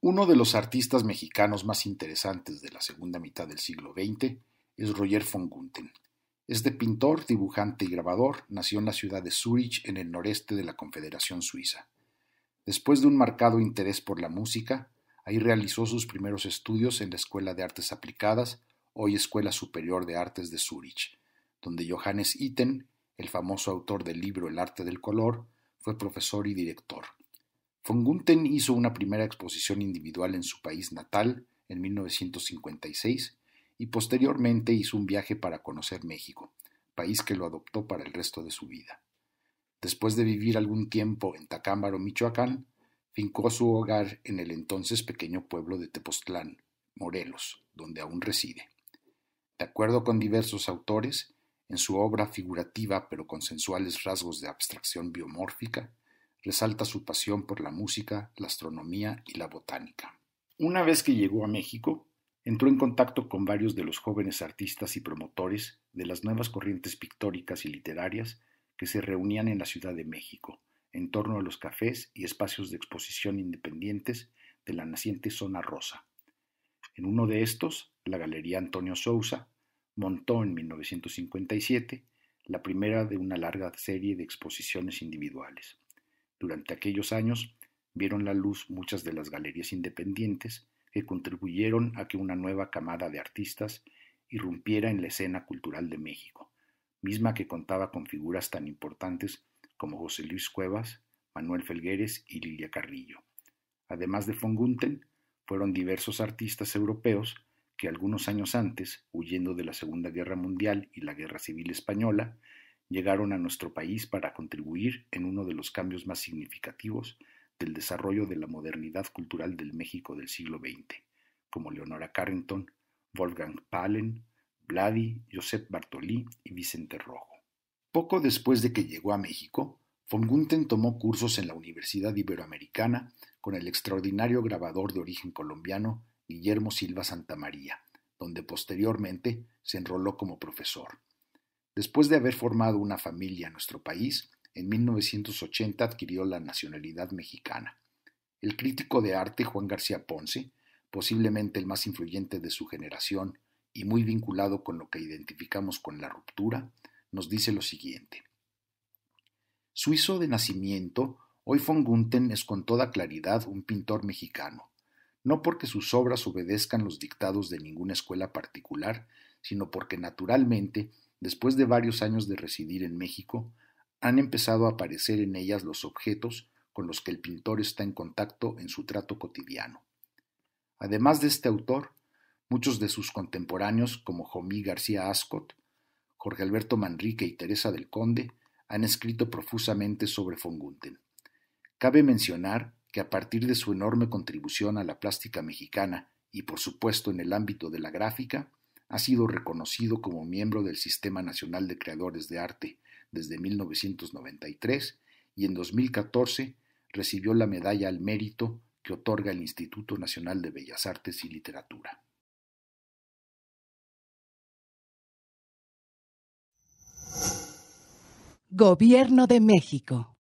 Uno de los artistas mexicanos más interesantes de la segunda mitad del siglo XX es Roger von Gunten. Este pintor, dibujante y grabador nació en la ciudad de Zurich en el noreste de la Confederación Suiza. Después de un marcado interés por la música, ahí realizó sus primeros estudios en la Escuela de Artes Aplicadas, hoy Escuela Superior de Artes de Zurich, donde Johannes Itten, el famoso autor del libro El arte del color, fue profesor y director. Fongunten hizo una primera exposición individual en su país natal en 1956 y posteriormente hizo un viaje para conocer México, país que lo adoptó para el resto de su vida. Después de vivir algún tiempo en Tacámbaro, Michoacán, fincó su hogar en el entonces pequeño pueblo de Tepoztlán, Morelos, donde aún reside. De acuerdo con diversos autores, en su obra figurativa pero con sensuales rasgos de abstracción biomórfica, resalta su pasión por la música, la astronomía y la botánica. Una vez que llegó a México, entró en contacto con varios de los jóvenes artistas y promotores de las nuevas corrientes pictóricas y literarias que se reunían en la Ciudad de México, en torno a los cafés y espacios de exposición independientes de la naciente zona rosa. En uno de estos, la Galería Antonio Sousa, montó en 1957 la primera de una larga serie de exposiciones individuales. Durante aquellos años vieron la luz muchas de las galerías independientes que contribuyeron a que una nueva camada de artistas irrumpiera en la escena cultural de México, misma que contaba con figuras tan importantes como José Luis Cuevas, Manuel Felgueres y Lilia Carrillo. Además de von Gunten, fueron diversos artistas europeos que algunos años antes, huyendo de la Segunda Guerra Mundial y la Guerra Civil Española, llegaron a nuestro país para contribuir en uno de los cambios más significativos del desarrollo de la modernidad cultural del México del siglo XX, como Leonora Carrington, Wolfgang Palen, Vladi, Josep Bartolí y Vicente Rojo. Poco después de que llegó a México, von Gunten tomó cursos en la Universidad Iberoamericana con el extraordinario grabador de origen colombiano Guillermo Silva Santamaría, donde posteriormente se enroló como profesor. Después de haber formado una familia en nuestro país, en 1980 adquirió la nacionalidad mexicana. El crítico de arte Juan García Ponce, posiblemente el más influyente de su generación y muy vinculado con lo que identificamos con la ruptura, nos dice lo siguiente. Suizo de nacimiento, hoy von Gunten es con toda claridad un pintor mexicano, no porque sus obras obedezcan los dictados de ninguna escuela particular, sino porque naturalmente después de varios años de residir en México, han empezado a aparecer en ellas los objetos con los que el pintor está en contacto en su trato cotidiano. Además de este autor, muchos de sus contemporáneos como Jomí García Ascot, Jorge Alberto Manrique y Teresa del Conde han escrito profusamente sobre von Cabe mencionar que a partir de su enorme contribución a la plástica mexicana y por supuesto en el ámbito de la gráfica, ha sido reconocido como miembro del Sistema Nacional de Creadores de Arte desde 1993 y en 2014 recibió la medalla al mérito que otorga el Instituto Nacional de Bellas Artes y Literatura. Gobierno de México.